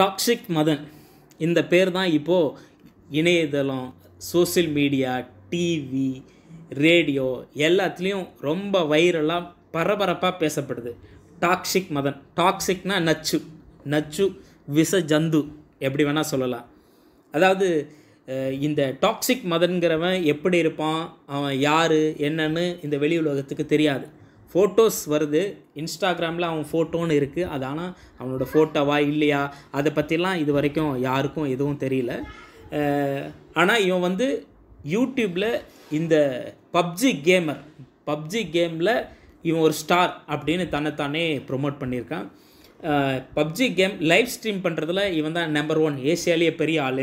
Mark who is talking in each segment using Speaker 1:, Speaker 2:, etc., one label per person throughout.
Speaker 1: toxic Madan இந்த பேர் தான் இப்போது இணையதளம் சோசியல் மீடியா டிவி ரேடியோ எல்லாத்துலேயும் ரொம்ப வைரலாக பரபரப்பாக பேசப்படுது டாக்ஸிக் மதன் டாக்ஸிக்னா நச்சு நச்சு விச ஜந்து எப்படி வேணால் சொல்லலாம் அதாவது இந்த டாக்ஸிக் மதன்கிறவன் எப்படி இருப்பான் அவன் யார் என்னன்னு இந்த வெளி உலகத்துக்கு தெரியாது ஃபோட்டோஸ் வருது இன்ஸ்டாகிராமில் அவன் ஃபோட்டோன்னு இருக்குது அது ஆனால் அவனோட ஃபோட்டோவா இல்லையா அதை பற்றிலாம் இது வரைக்கும் யாருக்கும் எதுவும் தெரியல ஆனால் இவன் வந்து யூடியூப்பில் இந்த பப்ஜி கேமர் பப்ஜி கேமில் இவன் ஒரு ஸ்டார் அப்படின்னு தன்னைத்தானே ப்ரொமோட் பண்ணியிருக்கான் பப்ஜி கேம் லைவ் ஸ்ட்ரீம் பண்ணுறதுல இவன் தான் நம்பர் ஒன் ஏசியாலேயே பெரிய ஆள்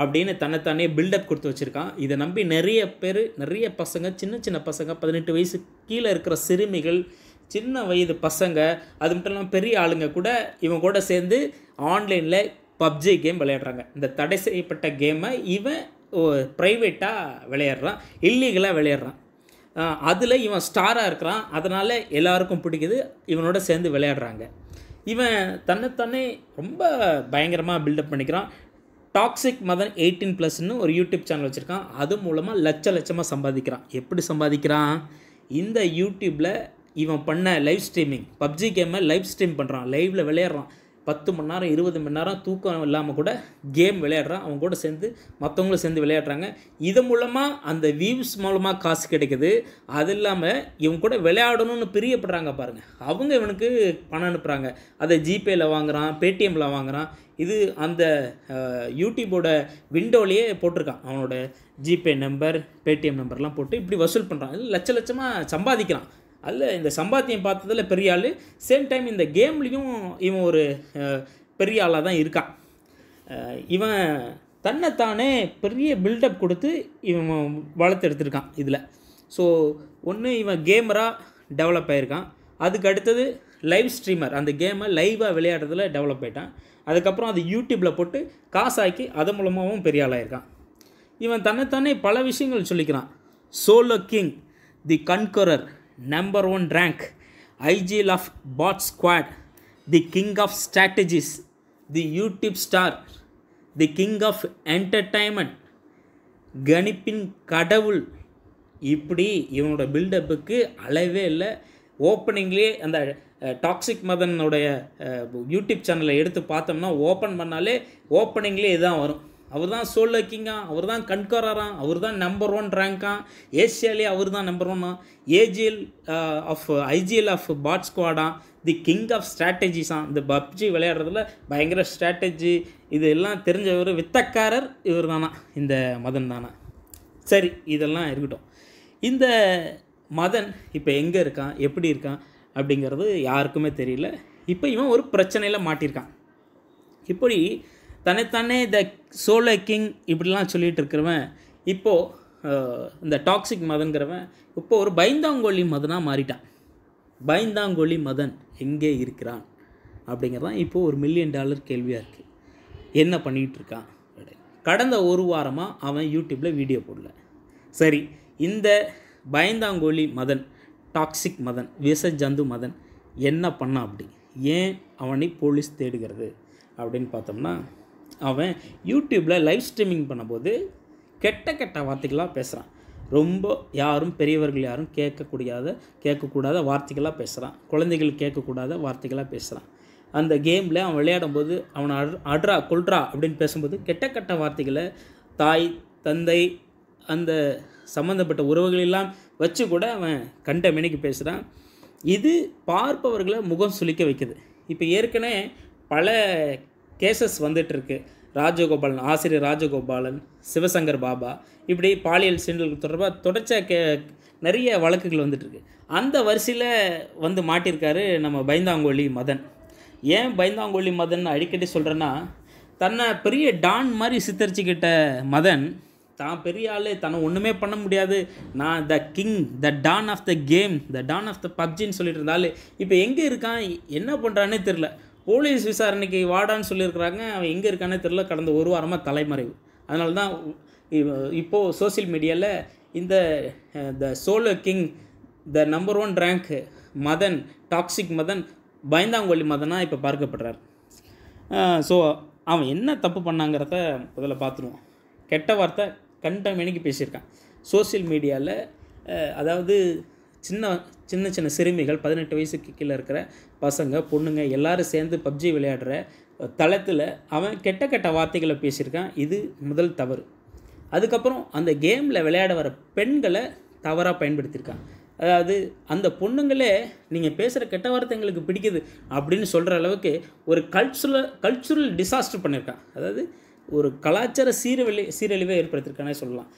Speaker 1: அப்படின்னு தன்னைத்தானே பில்டப் கொடுத்து வச்சுருக்கான் இதை நம்பி நிறைய பேர் நிறைய பசங்க சின்ன சின்ன பசங்க பதினெட்டு வயசு கீழே இருக்கிற சிறுமிகள் சின்ன வயது பசங்க அது மட்டும் இல்லாமல் பெரிய ஆளுங்க கூட இவன் கூட சேர்ந்து ஆன்லைனில் பப்ஜி கேம் விளையாடுறாங்க இந்த தடை செய்யப்பட்ட கேமை இவன் ப்ரைவேட்டாக விளையாடுறான் இல்லீகலாக விளையாடுறான் அதில் இவன் ஸ்டாராக இருக்கிறான் அதனால் எல்லாருக்கும் பிடிக்குது இவனோட சேர்ந்து விளையாடுறாங்க இவன் தன்னைத்தானே ரொம்ப பயங்கரமாக பில்டப் பண்ணிக்கிறான் டாக்ஸிக் மதன் எயிட்டீன் ப்ளஸ்னு ஒரு யூடியூப் சேனல் வச்சுருக்கான் அது மூலமாக லட்ச லட்சமாக சம்பாதிக்கிறான் எப்படி சம்பாதிக்கிறான் இந்த யூடியூப்பில் இவன் பண்ண லைவ் ஸ்ட்ரீமிங் பப்ஜி கேமை லைவ் ஸ்ட்ரீம் பண்ணுறான் லைவில் விளையாடுறான் பத்து மணி நேரம் இருபது மணி நேரம் தூக்கம் இல்லாமல் கூட கேம் விளையாடுறான் அவங்க கூட சேர்ந்து மற்றவங்களும் சேர்ந்து விளையாடுறாங்க இது மூலமாக அந்த வியூஸ் மூலமாக காசு கிடைக்குது அது இல்லாமல் இவங்க கூட விளையாடணும்னு பிரியப்படுறாங்க பாருங்கள் அவங்க இவனுக்கு பணம் அனுப்புகிறாங்க அதை ஜிபேயில் வாங்குகிறான் பேடிஎம்மில் வாங்குகிறான் இது அந்த யூடியூபோட விண்டோலேயே போட்டிருக்கான் அவனோட ஜிபே நம்பர் பேடிஎம் நம்பர்லாம் போட்டு இப்படி வசூல் பண்ணுறான் லட்ச லட்சமாக சம்பாதிக்கிறான் அல்ல இந்த சம்பாத்தியம் பார்த்ததில் பெரிய ஆள் சேம் டைம் இந்த கேம்லேயும் இவன் ஒரு பெரிய ஆளாக தான் இருக்கான் இவன் தன்னைத்தானே பெரிய பில்டப் கொடுத்து இவன் வளர்த்து எடுத்திருக்கான் இதில் ஸோ ஒன்று இவன் கேமராக டெவலப் ஆகியிருக்கான் அதுக்கு அடுத்தது லைவ் ஸ்ட்ரீமர் அந்த கேமை லைவாக விளையாடுறதுல டெவலப் ஆகிட்டான் அதுக்கப்புறம் அது யூடியூப்பில் போட்டு காசாக்கி அது மூலமாகவும் பெரிய ஆளாயிருக்கான் இவன் தன்னைத்தானே பல விஷயங்கள் சொல்லிக்கிறான் solo king the conqueror number one rank IGL of pot squad the king of strategies the YouTube star the king of entertainment கணிப்பின் கடவுள் இப்படி இவனோட பில்டப்புக்கு அளவே இல்லை ஓப்பனிங்லேயே அந்த டாக்ஸிக் மதனுடைய யூடியூப் சேனலை எடுத்து பார்த்தோம்னா ஓப்பன் பண்ணாலே ஓப்பனிங்லேயே இதுதான் வரும் அவர் தான் சோல் கிங்கா அவர் தான் கண்கராராம் அவர் தான் நம்பர் ஒன் ரேங்கா ஏஷியாலே அவர் தான் நம்பர் ஒன்னா AGL of IGL of pot ஸ்குவாடா தி கிங் ஆஃப் ஸ்ட்ராட்டஜிஸாம் இந்த பப்ஜி விளையாடுறதுல பயங்கர ஸ்ட்ராட்டஜி இது எல்லாம் தெரிஞ்சவர் வித்தக்காரர் இவர் தானா இந்த மதன் தானா சரி இதெல்லாம் இருக்கட்டும் இந்த மதன் இப்போ எங்கே இருக்கான் எப்படி இருக்கான் அப்படிங்கிறது யாருக்குமே தெரியல இப்போ இவன் ஒரு பிரச்சனையில் மாட்டியிருக்கான் இப்படி தன்னைத்தானே த சோலோ கிங் இப்படிலாம் சொல்லிகிட்டு இருக்கிறவன் இப்போது இந்த டாக்ஸிக் மதன்கிறவன் இப்போ ஒரு பைந்தாங்கோழி மதனாக மாறிட்டான் பைந்தாங்கோழி மதன் எங்கே இருக்கிறான் அப்படிங்கிறதான் இப்போது ஒரு மில்லியன் டாலர் கேள்வியாக இருக்குது என்ன பண்ணிகிட்டு இருக்கான் கடந்த ஒரு வாரமாக அவன் யூடியூப்பில் வீடியோ போடல சரி இந்த பயந்தாங்கோழி மதன் டாக்ஸிக் மதன் விச ஜந்து மதன் என்ன பண்ணான் அப்படி ஏன் அவனை போலீஸ் தேடுகிறது அப்படின்னு பார்த்தோம்னா அவன் யூடியூப்பில் லைவ் ஸ்ட்ரீமிங் பண்ணும்போது கெட்ட கெட்ட வார்த்தைகளாக பேசுகிறான் ரொம்ப யாரும் பெரியவர்கள் யாரும் கேட்கக்கூடியாத கேட்கக்கூடாத வார்த்தைகளாக பேசுகிறான் குழந்தைகள் கேட்கக்கூடாத வார்த்தைகளாக பேசுகிறான் அந்த கேமில் அவன் விளையாடும் போது அவனை அட் அட்ரா கொல்றா அப்படின்னு பேசும்போது கெட்ட கெட்ட வார்த்தைகளை தாய் தந்தை அந்த சம்மந்தப்பட்ட உறவுகளெல்லாம் வச்சு கூட அவன் கண்ட மெனிக்கு பேசுகிறான் இது பார்ப்பவர்களை முகம் சுளிக்க வைக்குது இப்போ ஏற்கனவே பல கேசஸ் வந்துட்டுருக்கு ராஜகோபாலன் ஆசிரியர் ராஜகோபாலன் சிவசங்கர் பாபா இப்படி பாலியல் சீண்டல்கள் தொடர்பாக தொடர்ச்ச கே நிறைய வழக்குகள் வந்துட்டுருக்கு அந்த வரிசையில் வந்து மாட்டியிருக்காரு நம்ம பைந்தாங்கோலி மதன் ஏன் பைந்தாங்கோலி மதன் அடிக்கடி சொல்கிறேன்னா தன்னை பெரிய டான் மாதிரி சித்தரிச்சுக்கிட்ட மதன் தான் பெரிய ஆள் தன்னை ஒன்றுமே பண்ண முடியாது நான் the king the don of the game the don of the பப்ஜின்னு சொல்லிட்டு இருந்தாலே இப்போ எங்கே இருக்கான் என்ன பண்ணுறான்னே தெரில போலீஸ் விசாரணைக்கு வாடான்னு சொல்லியிருக்கிறாங்க அவன் எங்கே இருக்கானே தெரில கடந்த ஒரு வாரமாக தலைமறைவு அதனால தான் இப்போது சோசியல் மீடியாவில் இந்த the solo king the number one rank Madan toxic Madan பயந்தாங்கொல்லி மதனாக இப்போ பார்க்கப்படுறார் ஸோ அவன் என்ன தப்பு பண்ணாங்கிறத முதல்ல பார்த்துருவான் கெட்ட வார்த்தை கண்டமேனிக்கு பேசியிருக்கான் சோசியல் மீடியாவில் அதாவது சின்ன சின்ன சின்ன சிறுமிகள் பதினெட்டு வயசுக்கு கீழே இருக்கிற பசங்க பொண்ணுங்க எல்லாரும் சேர்ந்து பப்ஜி விளையாடுற தளத்தில் அவன் கெட்ட கெட்ட வார்த்தைகளை பேசியிருக்கான் இது முதல் தவறு அதுக்கப்புறம் அந்த கேமில் விளையாட வர பெண்களை தவறாக பயன்படுத்தியிருக்கான் அதாவது அந்த பொண்ணுங்களே நீங்கள் பேசுகிற கெட்ட வார்த்தை எங்களுக்கு பிடிக்குது அப்படின்னு சொல்கிற அளவுக்கு ஒரு கல்ச்சுரல் கல்ச்சுரல் டிசாஸ்டர் பண்ணியிருக்கான் அதாவது ஒரு கலாச்சார சீரழிவு சீரழிவை ஏற்படுத்தியிருக்கானே சொல்லலாம்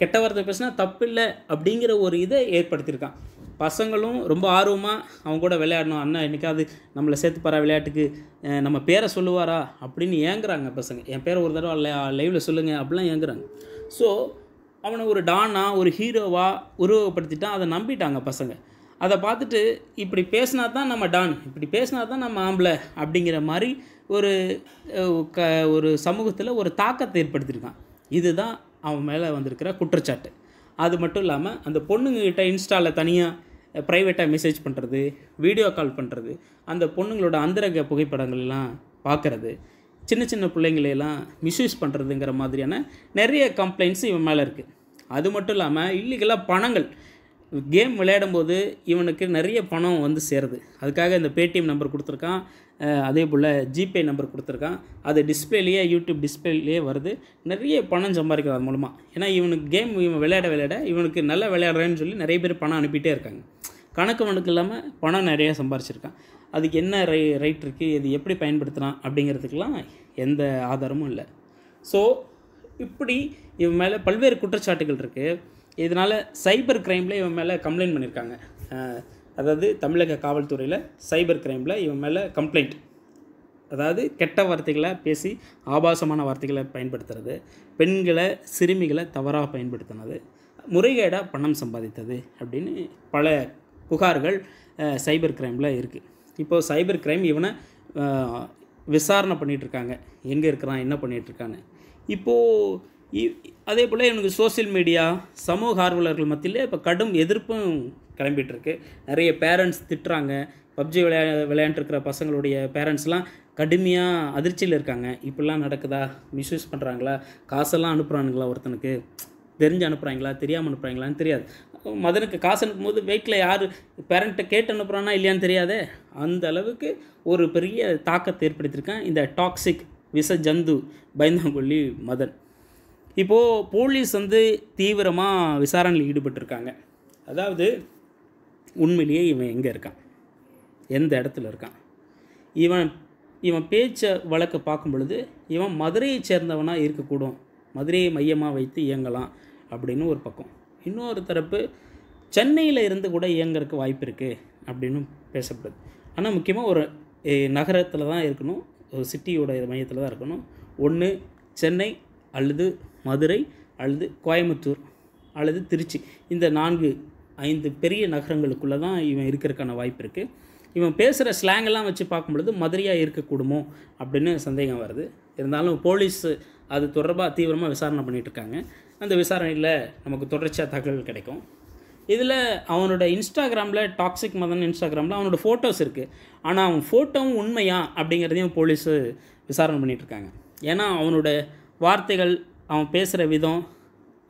Speaker 1: கெட்ட வார்த்தை பேசுனா தப்பில்லை அப்படிங்கிற ஒரு இதை ஏற்படுத்தியிருக்கான் பசங்களும் ரொம்ப ஆர்வமாக அவங்க கூட விளையாடணும் அண்ணன் என்றைக்காவது நம்மளை சேர்த்துப்பாரா விளையாட்டுக்கு நம்ம பேரை சொல்லுவாரா அப்படின்னு ஏங்குறாங்க பசங்க என் பேரை ஒரு தடவை லைவில் சொல்லுங்கள் அப்படிலாம் ஏங்குறாங்க ஸோ அவனை ஒரு டானாக ஒரு ஹீரோவாக உருவப்படுத்திட்டான் அதை நம்பிட்டாங்க பசங்க அதை பார்த்துட்டு இப்படி பேசினா தான் நம்ம டான் இப்படி பேசினா தான் நம்ம ஆம்பளை அப்படிங்கிற மாதிரி ஒரு க ஒரு சமூகத்தில் ஒரு தாக்கத்தை ஏற்படுத்தியிருக்கான் இதுதான் அவன் மேலே வந்திருக்கிற குற்றச்சாட்டு அது மட்டும் இல்லாமல் அந்த பொண்ணுங்கக்கிட்ட இன்ஸ்டாவில் தனியாக ப்ரைவேட்டாக மெசேஜ் பண்ணுறது வீடியோ கால் பண்ணுறது அந்த பொண்ணுங்களோட அந்தரங்க புகைப்படங்கள்லாம் பார்க்குறது சின்ன சின்ன பிள்ளைங்களையெல்லாம் மிஸ்யூஸ் பண்ணுறதுங்கிற மாதிரியான நிறைய கம்ப்ளைண்ட்ஸ் இவன் மேலே இருக்குது அது மட்டும் இல்லாமல் இல்லீகலாக பணங்கள் கேம் விளையாடும்போது இவனுக்கு நிறைய பணம் வந்து சேருது அதுக்காக இந்த பேடிஎம் நம்பர் கொடுத்துருக்கான் அதே போல் ஜிபே நம்பர் கொடுத்துருக்கான் அது டிஸ்பிளேலேயே யூடியூப் டிஸ்பிளேலேயே வருது நிறைய பணம் சம்பாதிக்கிறது அது மூலமாக ஏன்னா இவனுக்கு கேம் இவன் விளையாட விளையாட இவனுக்கு நல்லா விளையாடுறேன்னு சொல்லி நிறைய பேர் பணம் அனுப்பிட்டே இருக்காங்க கணக்கு வணக்கு இல்லாமல் பணம் நிறையா சம்பாரிச்சிருக்கான் அதுக்கு என்ன ரை ரைட் இருக்குது இது எப்படி பயன்படுத்தலாம் அப்படிங்கிறதுக்கெலாம் எந்த ஆதாரமும் இல்லை ஸோ இப்படி இவன் மேலே பல்வேறு குற்றச்சாட்டுகள் இருக்குது இதனால் சைபர் க்ரைமில் இவன் மேலே கம்ப்ளைண்ட் பண்ணியிருக்காங்க அதாவது தமிழக காவல்துறையில் சைபர் க்ரைமில் இவன் மேலே கம்ப்ளைண்ட் அதாவது கெட்ட வார்த்தைகளை பேசி ஆபாசமான வார்த்தைகளை பயன்படுத்துறது பெண்களை சிறுமிகளை தவறாக பயன்படுத்தினது முறைகேடாக பணம் சம்பாதித்தது அப்படின்னு பல புகார்கள் சைபர் க்ரைமில் இருக்குது இப்போது சைபர் க்ரைம் இவனை விசாரணை பண்ணிகிட்ருக்காங்க எங்கே இருக்கிறான் என்ன பண்ணிகிட்ருக்கான்னு இப்போது அதே போல் எனக்கு சோசியல் மீடியா சமூக ஆர்வலர்கள் மத்தியில் இப்போ கடும் எதிர்ப்பும் கிளம்பிகிட்ருக்கு நிறைய பேரண்ட்ஸ் திட்டுறாங்க பப்ஜி விளையா விளையாண்டுருக்கிற பசங்களுடைய பேரண்ட்ஸ்லாம் கடுமையாக அதிர்ச்சியில் இருக்காங்க இப்படிலாம் நடக்குதா மிஸ்யூஸ் பண்ணுறாங்களா காசெல்லாம் அனுப்புகிறானுங்களா ஒருத்தனுக்கு தெரிஞ்சு அனுப்புகிறாங்களா தெரியாமல் அனுப்புகிறாங்களான்னு தெரியாது மதனுக்கு காசு அனுப்பும்போது வீட்டில் யார் பேரண்ட்டை கேட்டு அனுப்புகிறானா இல்லையான்னு தெரியாதே அந்த அளவுக்கு ஒரு பெரிய தாக்கத்தை ஏற்படுத்தியிருக்கேன் இந்த டாக்ஸிக் விஷ ஜந்து பயந்தாங்கொல்லி மதன் இப்போது போலீஸ் வந்து தீவிரமாக விசாரணையில் ஈடுபட்டிருக்காங்க அதாவது உண்மையிலேயே இவன் எங்கே இருக்கான் எந்த இடத்துல இருக்கான் இவன் இவன் பேச்சை வழக்கு பார்க்கும் பொழுது இவன் மதுரையை சேர்ந்தவனாக இருக்கக்கூடும் மதுரையை மையமாக வைத்து இயங்கலாம் அப்படின்னு ஒரு பக்கம் இன்னொரு தரப்பு சென்னையில் இருந்து கூட இயங்கிறதுக்கு வாய்ப்பு இருக்குது அப்படின்னு பேசப்படுது ஆனால் முக்கியமாக ஒரு நகரத்தில் தான் இருக்கணும் ஒரு சிட்டியோட மையத்தில் தான் இருக்கணும் ஒன்று சென்னை அல்லது மதுரை அல்லது கோயம்புத்தூர் அல்லது திருச்சி இந்த நான்கு ஐந்து பெரிய நகரங்களுக்குள்ளே தான் இவன் இருக்கிறதுக்கான வாய்ப்பு இருக்குது இவன் பேசுகிற ஸ்லாங்கெல்லாம் வச்சு பார்க்கும்பொழுது மதுரையாக இருக்கக்கூடுமோ அப்படின்னு சந்தேகம் வருது இருந்தாலும் போலீஸ் அது தொடர்பாக தீவிரமாக விசாரணை பண்ணிகிட்ருக்காங்க அந்த விசாரணையில் நமக்கு தொடர்ச்சியாக தகவல் கிடைக்கும் இதில் அவனோட இன்ஸ்டாகிராமில் டாக்ஸிக் மதன் இன்ஸ்டாகிராமில் அவனோட ஃபோட்டோஸ் இருக்குது ஆனால் அவன் ஃபோட்டோவும் உண்மையா அப்படிங்கிறதையும் போலீஸு விசாரணை பண்ணிகிட்ருக்காங்க ஏன்னா அவனோட வார்த்தைகள் அவன் பேசுகிற விதம்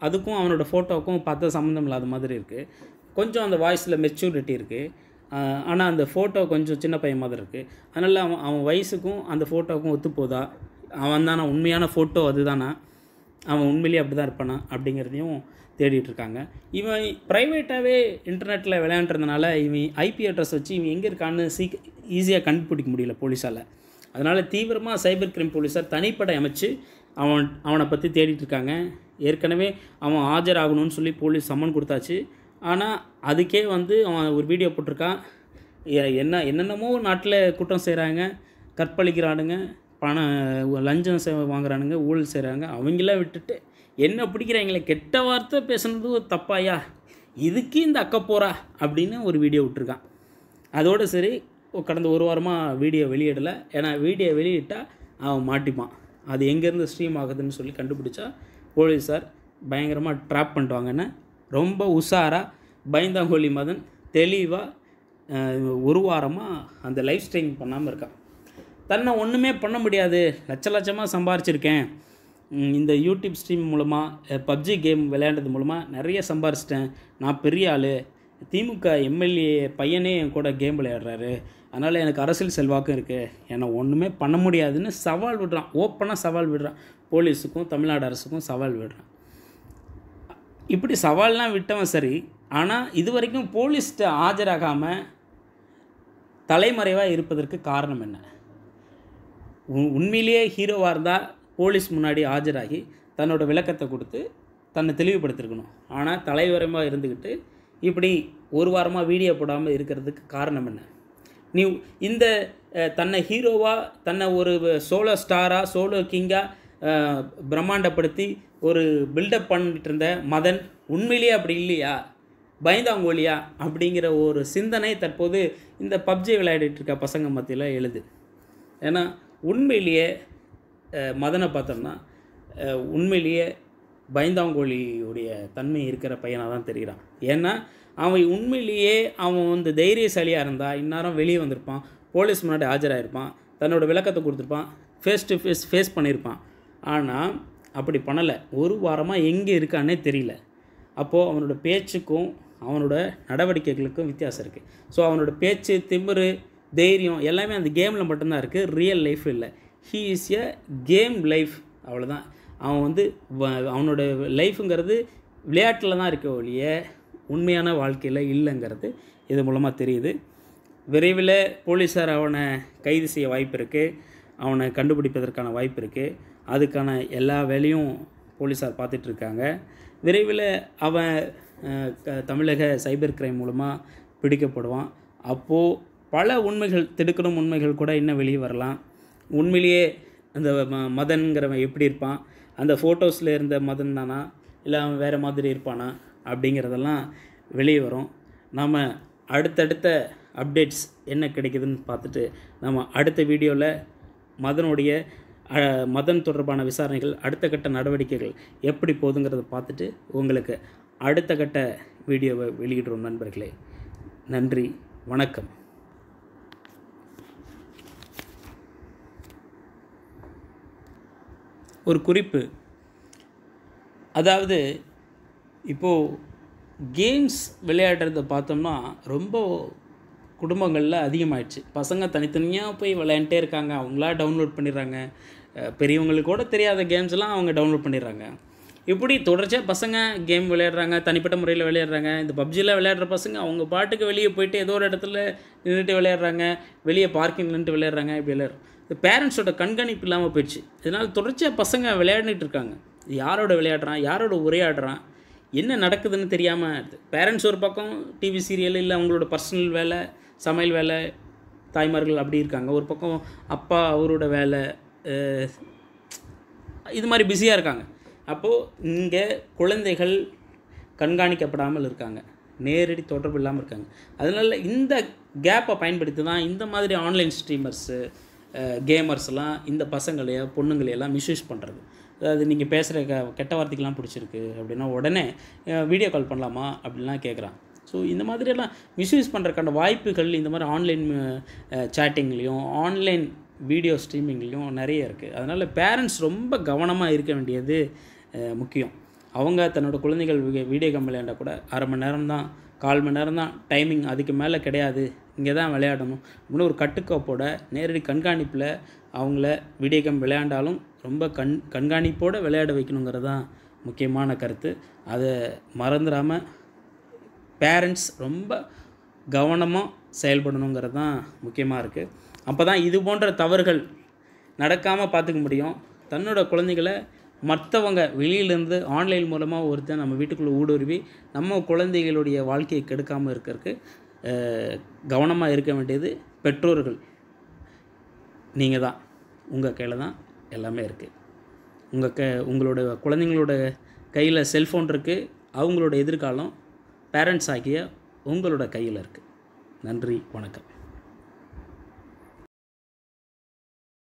Speaker 1: அதுக்கும் அவனோட ஃபோட்டோவுக்கும் பார்த்த சம்மந்தம் இல்லாத மாதிரி இருக்குது கொஞ்சம் அந்த வாய்ஸில் மெச்சூரிட்டி இருக்குது ஆனால் அந்த ஃபோட்டோ கொஞ்சம் சின்ன பையன் மாதிரி இருக்குது அதனால் அவன் அவன் வயசுக்கும் அந்த ஃபோட்டோவுக்கும் ஒத்து போதா அவன் தானே உண்மையான ஃபோட்டோ அதுதானா அவன் உண்மையிலேயே அப்படி தான் இருப்பானா அப்படிங்கிறதையும் தேடிட்டுருக்காங்க இவன் ப்ரைவேட்டாகவே இன்டர்நெட்டில் விளையாண்டுறதுனால இவன் ஐபி அட்ரஸ் வச்சு இவன் எங்கே இருக்கான்னு சீக்க ஈஸியாக கண்டுபிடிக்க முடியல போலீஸால் அதனால் தீவிரமாக சைபர் கிரைம் போலீஸார் தனிப்படை அமைச்சு அவன் அவனை பற்றி தேடிட்டுருக்காங்க ஏற்கனவே அவன் ஆஜராகணும்னு சொல்லி போலீஸ் சம்மன் கொடுத்தாச்சு ஆனால் அதுக்கே வந்து அவன் ஒரு வீடியோ போட்டிருக்கான் என்ன என்னென்னமோ நாட்டில் குற்றம் செய்கிறாங்க கற்பழிக்கிறானுங்க பணம் லஞ்சம் வாங்குறானுங்க ஊழல் செய்கிறாங்க அவங்களாம் விட்டுட்டு என்ன பிடிக்கிறாங்களே கெட்ட வார்த்தை பேசுனது ஒரு தப்பாயா இதுக்கு இந்த அக்க போகிறா அப்படின்னு ஒரு வீடியோ விட்டுருக்கான் அதோடு சரி கடந்த ஒரு வாரமாக வீடியோ வெளியிடலை ஏன்னா வீடியோ வெளியிட்டால் அவன் மாட்டிப்பான் அது எங்கேருந்து ஸ்ட்ரீம் ஆகுதுன்னு சொல்லி கண்டுபிடிச்சா போலீஸார் பயங்கரமாக ட்ராப் பண்ணிடுவாங்கன்னு ரொம்ப உஷாராக பயந்தாங்கோலி மதன் தெளிவாக ஒரு வாரமாக அந்த லைஃப் ஸ்டைல் பண்ணாமல் இருக்கான் தன்னை ஒன்றுமே பண்ண முடியாது லட்ச லட்சமாக சம்பாரிச்சிருக்கேன் இந்த யூடியூப் ஸ்ட்ரீம் மூலமாக பப்ஜி கேம் விளையாண்டது மூலமாக நிறைய சம்பாரிச்சிட்டேன் நான் பெரிய ஆள் திமுக எம்எல்ஏ பையனே என் கூட கேம் விளையாடுறாரு அதனால் எனக்கு அரசியல் செல்வாக்கு இருக்குது என்னை ஒன்றுமே பண்ண முடியாதுன்னு சவால் விடுறான் ஓப்பனாக சவால் விடுறான் போலீஸுக்கும் தமிழ்நாடு அரசுக்கும் சவால் விடுறான் இப்படி சவால்லாம் விட்டவன் சரி ஆனால் இது வரைக்கும் போலீஸ்கிட்ட ஆஜராகாமல் தலைமறைவாக இருப்பதற்கு காரணம் என்ன உண்மையிலேயே ஹீரோவாக இருந்தால் போலீஸ் முன்னாடி ஆஜராகி தன்னோட விளக்கத்தை கொடுத்து தன்னை தெளிவுபடுத்திருக்கணும் ஆனால் தலைவரமாக இருந்துக்கிட்டு இப்படி ஒரு வாரமாக வீடியோ போடாமல் இருக்கிறதுக்கு காரணம் என்ன நீ இந்த தன்னை ஹீரோவாக தன்னை ஒரு சோலோ ஸ்டாராக சோலோ கிங்காக பிரம்மாண்டப்படுத்தி ஒரு பில்டப் பண்ணிட்டு இருந்த மதன் உண்மையிலேயே அப்படி இல்லையா இல்லையா அப்படிங்கிற ஒரு சிந்தனை தற்போது இந்த பப்ஜி விளையாடிட்டு இருக்க பசங்க மத்தியில் எழுது ஏன்னா உண்மையிலேயே மதனை பார்த்தோம்னா உண்மையிலேயே பயந்தாங்கோழியுடைய தன்மை இருக்கிற பையனாக தான் தெரிகிறான் ஏன்னா அவன் உண்மையிலேயே அவன் வந்து தைரியசாலியாக இருந்தால் இந்நேரம் வெளியே வந்திருப்பான் போலீஸ் முன்னாடி ஆஜராகிருப்பான் தன்னோட விளக்கத்தை கொடுத்துருப்பான் ஃபேஸ் டு ஃபேஸ் ஃபேஸ் பண்ணியிருப்பான் ஆனால் அப்படி பண்ணலை ஒரு வாரமாக எங்கே இருக்கான்னே தெரியல அப்போது அவனோட பேச்சுக்கும் அவனோட நடவடிக்கைகளுக்கும் வித்தியாசம் இருக்குது ஸோ அவனோட பேச்சு திமுரு தைரியம் எல்லாமே அந்த கேமில் மட்டும்தான் இருக்குது ரியல் லைஃப் இல்லை he is a game life அவ்வளோதான் அவன் வந்து அவனோட லைஃபுங்கிறது விளையாட்டில் தான் இருக்க ஒழிய உண்மையான வாழ்க்கையில் இல்லைங்கிறது இது மூலமாக தெரியுது விரைவில் போலீஸார் அவனை கைது செய்ய வாய்ப்பு இருக்குது அவனை கண்டுபிடிப்பதற்கான வாய்ப்பு இருக்குது அதுக்கான எல்லா வேலையும் போலீஸார் பார்த்துட்ருக்காங்க விரைவில் அவன் தமிழக சைபர் கிரைம் மூலமாக பிடிக்கப்படுவான் அப்போது பல உண்மைகள் திடுக்கணும் உண்மைகள் கூட இன்னும் வெளியே வரலாம் உண்மையிலேயே அந்த ம மதன்கிறவன் எப்படி இருப்பான் அந்த ஃபோட்டோஸில் இருந்த மதன் தானா இல்லை அவன் வேறு மாதிரி இருப்பானா அப்படிங்கிறதெல்லாம் வெளியே வரும் நாம் அடுத்தடுத்த அப்டேட்ஸ் என்ன கிடைக்குதுன்னு பார்த்துட்டு நம்ம அடுத்த வீடியோவில் மதனுடைய மதன் தொடர்பான விசாரணைகள் அடுத்த கட்ட நடவடிக்கைகள் எப்படி போகுதுங்கிறத பார்த்துட்டு உங்களுக்கு அடுத்த கட்ட வீடியோவை வெளியிடுறோம் நண்பர்களே நன்றி வணக்கம் ஒரு குறிப்பு அதாவது இப்போது கேம்ஸ் விளையாடுறத பார்த்தோம்னா ரொம்ப குடும்பங்களில் அதிகமாகிடுச்சு பசங்க தனித்தனியாக போய் விளையாண்டே இருக்காங்க அவங்களா டவுன்லோட் பண்ணிடுறாங்க பெரியவங்களுக்கு கூட தெரியாத கேம்ஸ்லாம் அவங்க டவுன்லோட் பண்ணிடுறாங்க இப்படி தொடர்ச்சியாக பசங்க கேம் விளையாடுறாங்க தனிப்பட்ட முறையில் விளையாடுறாங்க இந்த பப்ஜியில் விளையாடுற பசங்க அவங்க பாட்டுக்கு வெளியே போயிட்டு ஏதோ ஒரு இடத்துல நின்றுட்டு விளையாடுறாங்க வெளியே பார்க்கிங் நின்றுட்டு விளையாடுறாங்க இப்படி விளையாடுறோம் இந்த பேரண்ட்ஸோட கண்காணிப்பு இல்லாமல் போயிடுச்சு இதனால் தொடர்ச்சியாக பசங்க விளையாடிட்டு இருக்காங்க யாரோட விளையாடுறான் யாரோட உரையாடுறான் என்ன நடக்குதுன்னு தெரியாமல் பேரண்ட்ஸ் ஒரு பக்கம் டிவி சீரியல் இல்லை அவங்களோட பர்சனல் வேலை சமையல் வேலை தாய்மார்கள் அப்படி இருக்காங்க ஒரு பக்கம் அப்பா அவரோட வேலை இது மாதிரி பிஸியாக இருக்காங்க அப்போது இங்கே குழந்தைகள் கண்காணிக்கப்படாமல் இருக்காங்க நேரடி தொடர்பு இல்லாமல் இருக்காங்க அதனால் இந்த கேப்பை பயன்படுத்தி தான் இந்த மாதிரி ஆன்லைன் ஸ்ட்ரீமர்ஸு கேமர்ஸ்லாம் இந்த பசங்களையோ பொண்ணுங்களையெல்லாம் மிஸ்யூஸ் பண்ணுறது அதாவது நீங்கள் பேசுகிற க கெட்ட வார்த்தைக்கெலாம் பிடிச்சிருக்கு அப்படின்னா உடனே வீடியோ கால் பண்ணலாமா அப்படின்லாம் கேட்குறான் ஸோ இந்த மாதிரியெல்லாம் மிஸ்யூஸ் பண்ணுறக்கான வாய்ப்புகள் இந்த மாதிரி ஆன்லைன் சேட்டிங்லேயும் ஆன்லைன் வீடியோ ஸ்ட்ரீமிங்லேயும் நிறைய இருக்குது அதனால் பேரண்ட்ஸ் ரொம்ப கவனமாக இருக்க வேண்டியது முக்கியம் அவங்க தன்னோடய குழந்தைகள் வீடியோ கேம் விளையாண்டால் கூட அரை மணி நேரம் தான் கால் மணி நேரம் தான் டைமிங் அதுக்கு மேலே கிடையாது இங்கே தான் விளையாடணும் அப்படின்னு ஒரு கட்டுக்கோப்போட நேரடி கண்காணிப்பில் அவங்கள வீடியோ கேம் விளையாண்டாலும் ரொம்ப கண் கண்காணிப்போடு விளையாட வைக்கணுங்கிறது தான் முக்கியமான கருத்து அதை மறந்துடாமல் பேரண்ட்ஸ் ரொம்ப கவனமாக செயல்படணுங்கிறது தான் முக்கியமாக இருக்குது அப்போ தான் இது போன்ற தவறுகள் நடக்காமல் பார்த்துக்க முடியும் தன்னோட குழந்தைகளை மற்றவங்க வெளியிலேருந்து ஆன்லைன் மூலமாக ஒருத்தர் நம்ம வீட்டுக்குள்ளே ஊடுருவி நம்ம குழந்தைகளுடைய வாழ்க்கையை கெடுக்காமல் இருக்கிறதுக்கு கவனமாக இருக்க வேண்டியது பெற்றோர்கள் நீங்கள் தான் உங்கள் கையில் தான் எல்லாமே இருக்குது உங்கள் க உங்களோட குழந்தைங்களோட கையில் செல்ஃபோன் இருக்குது அவங்களோட எதிர்காலம் பேரண்ட்ஸ் ஆகிய உங்களோட கையில் இருக்குது நன்றி வணக்கம்